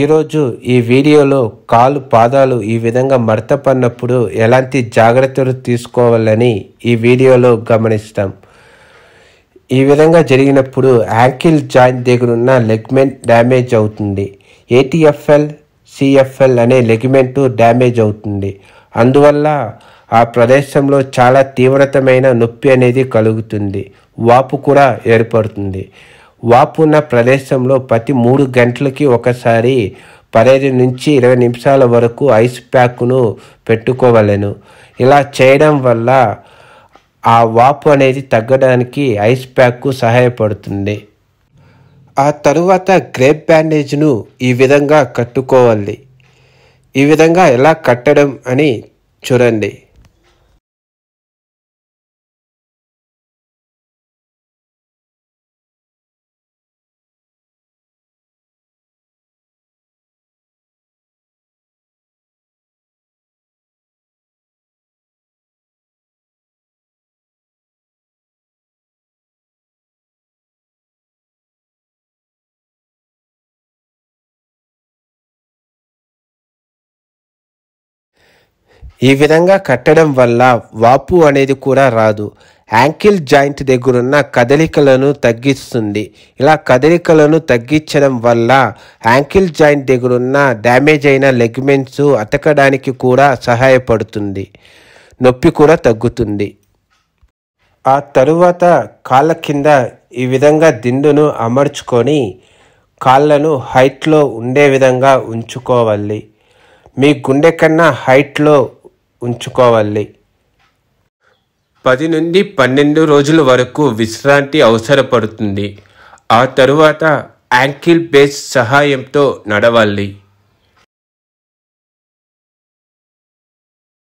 ఈరోజు ఈ వీడియోలో కాలు పాదాలు ఈ విధంగా మడత ఎలాంటి జాగ్రత్తలు తీసుకోవాలని ఈ వీడియోలో గమనిస్తాం ఈ విధంగా జరిగినప్పుడు యాంకిల్ జాయింట్ దగ్గరున్న లెగ్మెంట్ డ్యామేజ్ అవుతుంది ఏటీఎఫ్ఎల్ సిఎఫ్ఎల్ అనే లెగ్మెంట్ డ్యామేజ్ అవుతుంది అందువల్ల ఆ ప్రదేశంలో చాలా తీవ్రతమైన నొప్పి అనేది కలుగుతుంది వాపు కూడా ఏర్పడుతుంది వాపున్న ప్రదేశంలో ప్రతి మూడు గంటలకి ఒకసారి పదహైదు నుంచి ఇరవై నిమిషాల వరకు ఐస్ ప్యాక్ను పెట్టుకోవలను ఇలా చేయడం వల్ల ఆ వాపు అనేది తగ్గడానికి ఐస్ ప్యాక్ సహాయపడుతుంది ఆ తరువాత గ్రేప్ బ్యాండేజ్ను ఈ విధంగా కట్టుకోవాలి ఈ విధంగా ఎలా కట్టడం అని చూడండి ఈ విధంగా కట్టడం వల్ల వాపు అనేది కూడా రాదు యాంకిల్ జాయింట్ దగ్గరున్న కదలికలను తగ్గిస్తుంది ఇలా కదలికలను తగ్గించడం వల్ల యాంకిల్ జాయింట్ దగ్గరున్న డ్యామేజ్ అయిన లెగ్మెంట్స్ అతకడానికి కూడా సహాయపడుతుంది నొప్పి కూడా తగ్గుతుంది ఆ తరువాత కాళ్ళ కింద ఈ విధంగా దిండును అమర్చుకొని కాళ్ళను హైట్లో ఉండే విధంగా ఉంచుకోవాలి మీ గుండె కన్నా హైట్లో ఉంచుకోవాలి పది నుండి పన్నెండు రోజుల వరకు విశ్రాంతి అవసరపడుతుంది ఆ తరువాత యాంకిల్ బేస్ సహాయంతో నడవాలి